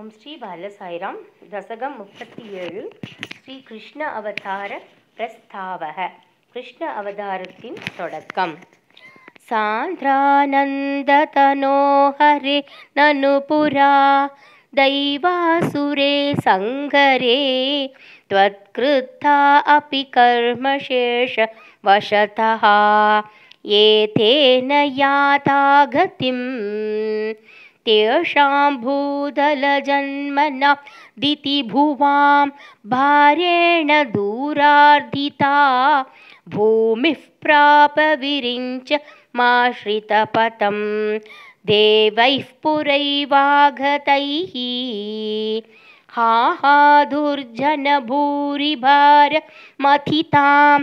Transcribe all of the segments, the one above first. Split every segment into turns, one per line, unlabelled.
ॐ श्रीबालसाहिरां दशगमुपति एल् श्रीकृष्ण अवतारप्रस्तावः कृष्ण अवतारतिं तदकं सान्द्रानन्दतनोहरे ननु पुरा दैवासुरे सङ्घरे त्वत्कृता अपि कर्म शेषवशतः एते न याता गतिम् तेषां भूतलजन्मना दितिभुवां भारेण दूरार्दिता भूमिः प्रापविरिञ्च माश्रितपतं देवैः पुरैवागतैः हा हा दुर्जनभूरिभारमथितां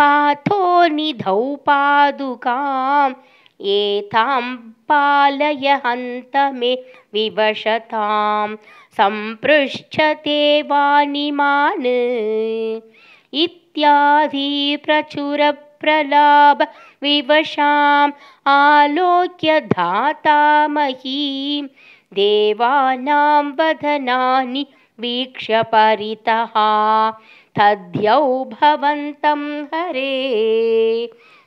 पाथो निधौ पादुकाम् एतां पालय हन्त मे विवशतां सम्पृच्छ देवानि विवशाम् इत्यादि प्रचुरप्रलाभविवशाम् आलोक्यधातामहीं देवानां वदनानि वीक्ष्य परितः तद्यौ भवन्तं हरे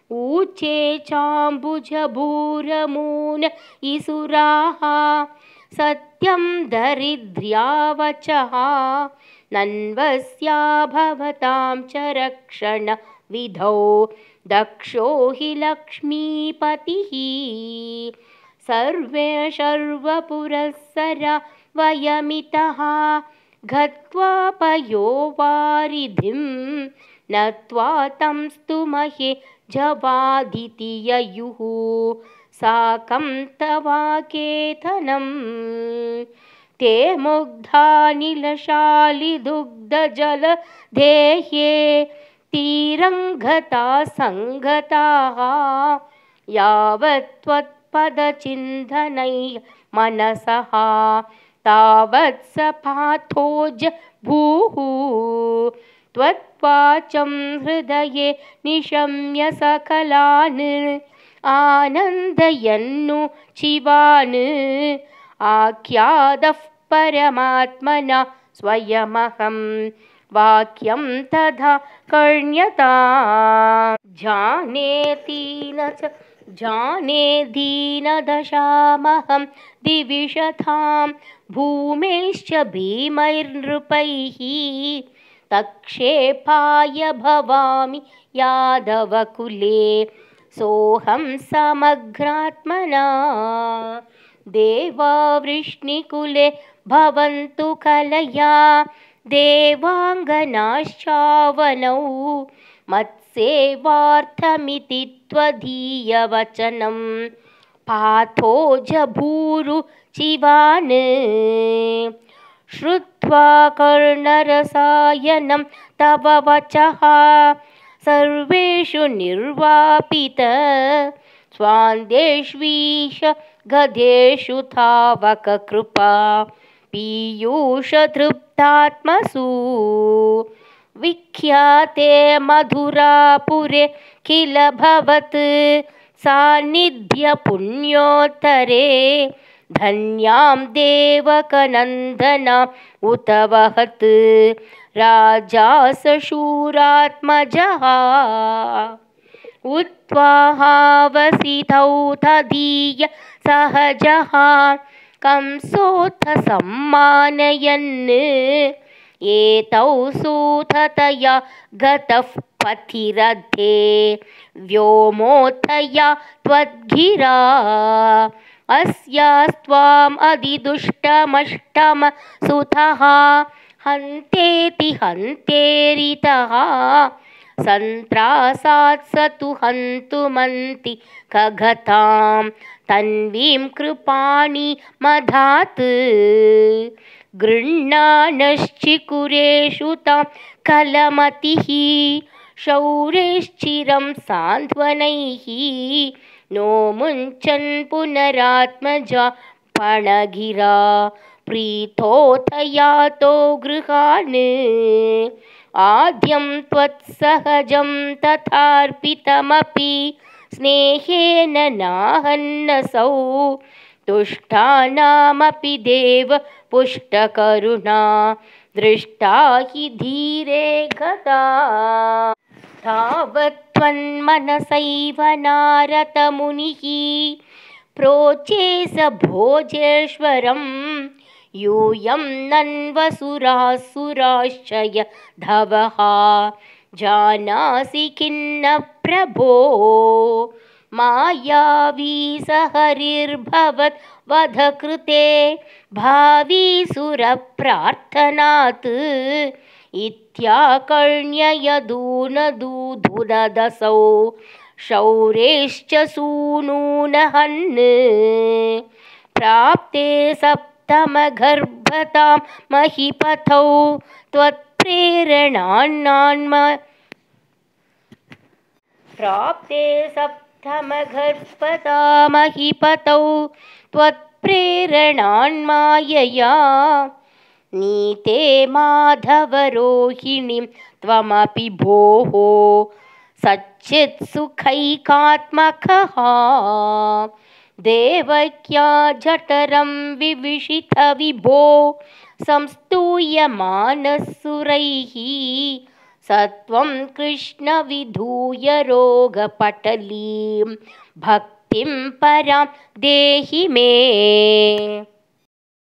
ऊचे चाम्बुजभूरमून इसुराः सत्यं दरिद्र्यावचः नन्वस्या भवतां च रक्षणविधौ दक्षो हि लक्ष्मीपतिः सर्वे शर्वपुरःसर वयमितः घत्वापयो वारिधिं न त्वा तं स्तुमहि जवादिति ययुः साकं तवाकेतनं ते मुग्धानिलशालिदुग्धजलधेह्ये तीरङ्गता सङ्गताः यावत् मनसः तावत् स पाथोज भूः त्वत्पाचं हृदये निशम्य सकलान् आनन्दयन्नु शिवान् आख्यादः परमात्मना स्वयमहं वाक्यं तथा कर्ण्यता जानेति न च जाने दीनदशामहं दिविषथां भूमेश्च भीमैर्नृपैः तक्षेपाय भवामि यादवकुले सोऽहं समग्रात्मना देवावृष्णिकुले भवन्तु कलया देवाङ्गनाश्चावनौ मत्सेवार्थमितित्वधीयवचनं। त्वदीयवचनं पाथो शिवान् श्रुत्वा कर्णरसायनं तव वचः सर्वेषु निर्वापित स्वान्देष्वीश गधेषु तावककृपा पीयूषतृप्तात्मसु विख्याते मधुरापुरे किल भवत् सान्निध्यपुण्योत्तरे धन्यां देवकनन्दना उत वहत् राजा सशूरात्मजः उत्वाहावसितौ तदीय सहजः कंसोऽथ सम्मानयन् एतौ सूथतया गतः पथिरथे व्योमोथया त्वद्गिरा सुतः हन्तेति हन्तेरितः स तु हन्तुमन्ति कघतां तन्वीं कृपाणि मधात् गृह्णानश्चिकुरेषु तां कलमतिः शौर्यश्चिरं सान्त्वनैः नो मुञ्चन् पुनरात्मजा पणगिरा प्रीथोथयातो गृहान् आद्यं त्वत्सहजं तथार्पितमपि स्नेहेन नाहन्नसौ तुष्टानामपि देव पुष्टकरुणा दृष्टा हि धीरे गता तावत्त्वन्मनसैव नारतमुनिः प्रोचे स भोजेश्वरं यूयं नन्वसुरा धवः जानासि खिन्न प्रभो मायावी सहरिर्भवद् वधकृते भावी सुरप्रार्थनात् इत्याकर्ण्य शौरेश्च सूनू प्राप्ते सप्तमगर्भतां महीपथौ त्वत्प्रेरणान्नान्म प्राप्ते समघर्षतामहिपतौ त्वत्प्रेरणान्मायया नीते माधवरोहिणीं त्वमपि भोः सच्चित्सुखैकात्मकः देवक्या जठरं विभो संस्तूयमानः सुरैः सत्वं विधूय रोगपटली भक्तिं परां देहि मे